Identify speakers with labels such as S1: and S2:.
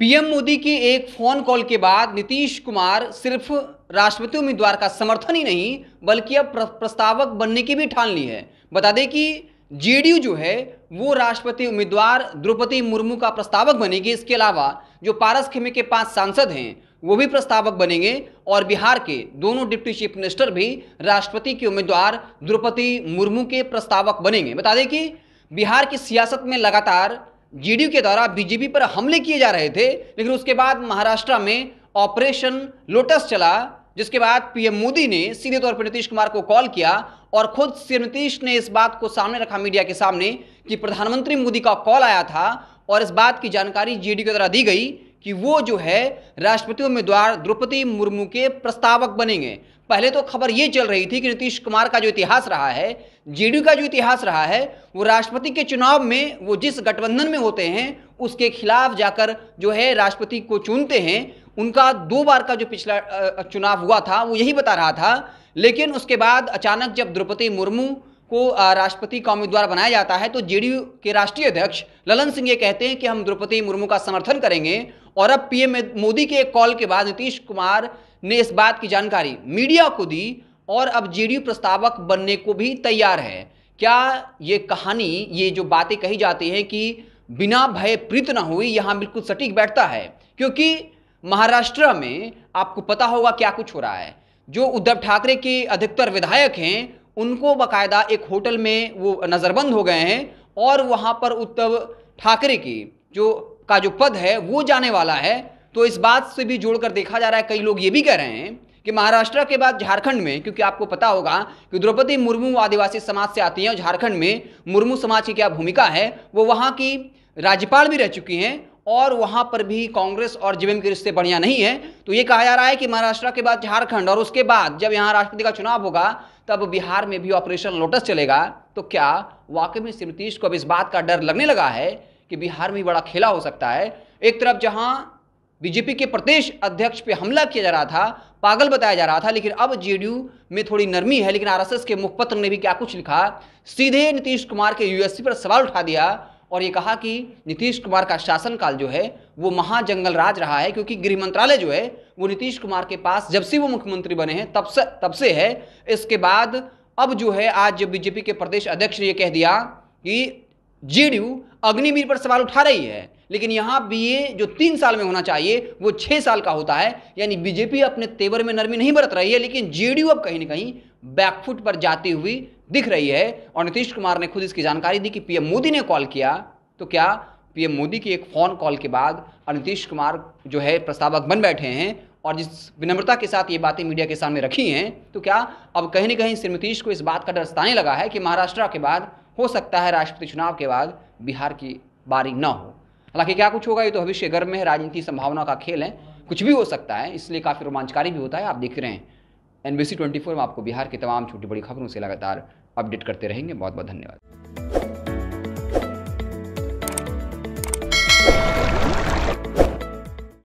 S1: PM Modi की एक phone call के बाद नीतीश कुमार सिर्फ राष्ट्रपति उम्मीदवार का समर्थन ही नहीं बल्कि अब प्रस्तावक बनने की भी ठान ली है बता दें कि जेडीयू जो है वो राष्ट्रपति उम्मीदवार द्रौपदी मुर्मू का प्रस्तावक बनेगी इसके अलावा जो पारस खेमे के पांच सांसद हैं वो भी प्रस्तावक बनेंगे और बिहार के दोनों डिप्टी चीफ मिनिस्टर भी राष्ट्रपति के उम्मीदवार द्रौपदी मुर्मू के प्रस्तावक बनेंगे बता दें कि बिहार की सियासत में लगातार जीडीयू के द्वारा बीजेपी पर हमले किए जा रहे थे लेकिन उसके बाद महाराष्ट्र में ऑपरेशन लोटस चला जिसके बाद पीएम मोदी ने सीधे तौर पर नीतीश कुमार को कॉल किया और खुद सीएम नीतीश ने इस बात को सामने रखा मीडिया के सामने कि प्रधानमंत्री मोदी का कॉल आया था और इस बात की जानकारी जीडीयू के द्वारा दी गई कि वो जो है राष्ट्रपति उम्मीदवार द्रौपदी मुर्मू के प्रस्तावक बनेंगे पहले तो खबर ये चल रही थी कि नीतीश कुमार का जो इतिहास रहा है जेडीयू का जो इतिहास रहा है वो राष्ट्रपति के चुनाव में वो जिस गठबंधन में होते हैं उसके खिलाफ जाकर जो है राष्ट्रपति को चुनते हैं उनका दो बार का जो पिछला चुनाव हुआ था वो यही बता रहा था लेकिन उसके बाद अचानक जब द्रौपदी मुर्मू को राष्ट्रपति का उम्मीदवार बनाया जाता है तो जेडीयू के राष्ट्रीय अध्यक्ष ललन सिंह ये कहते हैं कि हम द्रौपदी मुर्मू का समर्थन करेंगे और अब पीएम मोदी के एक कॉल के बाद नीतीश कुमार ने इस बात की जानकारी मीडिया को दी और अब जेडीयू प्रस्तावक बनने को भी तैयार है क्या ये कहानी ये जो बातें कही जाती हैं कि बिना भय प्रीत ना हुई यहाँ बिल्कुल सटीक बैठता है क्योंकि महाराष्ट्र में आपको पता होगा क्या कुछ हो रहा है जो उद्धव ठाकरे के अधिकतर विधायक हैं उनको बाकायदा एक होटल में वो नज़रबंद हो गए हैं और वहाँ पर उद्धव ठाकरे की जो का जो पद है वो जाने वाला है तो इस बात से भी जोड़कर देखा जा रहा है कई लोग ये भी कह रहे हैं कि महाराष्ट्र के बाद झारखंड में क्योंकि आपको पता होगा कि द्रौपदी मुर्मू आदिवासी समाज से आती हैं और झारखंड में मुर्मू समाज की क्या भूमिका है वो वहाँ की राज्यपाल भी रह चुकी हैं और वहाँ पर भी कांग्रेस और जेएम के रिश्ते बढ़िया नहीं है तो ये कहा जा रहा है कि महाराष्ट्र के बाद झारखंड और उसके बाद जब यहाँ राष्ट्रपति का चुनाव होगा तब बिहार में भी ऑपरेशन लोटस चलेगा तो क्या वाकई में नीतीश को अब इस बात का डर लगने लगा है कि बिहार में बड़ा खेला हो सकता है एक तरफ जहां बीजेपी के प्रदेश अध्यक्ष पे हमला किया जा रहा था पागल बताया जा रहा था लेकिन अब जेडीयू में थोड़ी नरमी है लेकिन आरएसएस के मुखपत्र ने भी क्या कुछ लिखा सीधे नीतीश कुमार के यूएससी पर सवाल उठा दिया और ये कहा कि नीतीश कुमार का शासनकाल जो है वो महाजंगल राज रहा है क्योंकि गृह मंत्रालय जो है वो नीतीश कुमार के पास जब से वो मुख्यमंत्री बने हैं तब से तब से है इसके बाद अब जो है आज बीजेपी के प्रदेश अध्यक्ष ने ये कह दिया कि जेडीयू अग्निवीर पर सवाल उठा रही है लेकिन यहाँ बीए जो तीन साल में होना चाहिए वो छः साल का होता है यानी बीजेपी अपने तेवर में नरमी नहीं बरत रही है लेकिन जेडीयू अब कहीं ना कहीं बैकफुट पर जाती हुई दिख रही है और नीतीश कुमार ने खुद इसकी जानकारी दी कि पीएम मोदी ने कॉल किया तो क्या पीएम मोदी की एक फ़ोन कॉल के बाद और नीतीश कुमार जो है प्रस्तावक बन बैठे हैं और जिस विनम्रता के साथ ये बातें मीडिया के सामने रखी हैं तो क्या अब कहीं ना कहीं श्री नीतीश को इस बात का डर सताने लगा है कि महाराष्ट्र के बाद हो सकता है राष्ट्रपति चुनाव के बाद बिहार की बारी न हो हालांकि क्या कुछ होगा ये तो भविष्य गर्भ में है राजनीति संभावना का खेल है कुछ भी हो सकता है इसलिए काफ़ी रोमांचकारी भी होता है आप देख रहे हैं एन बी में आपको बिहार की तमाम छोटी बड़ी खबरों से लगातार अपडेट करते रहेंगे बहुत बहुत धन्यवाद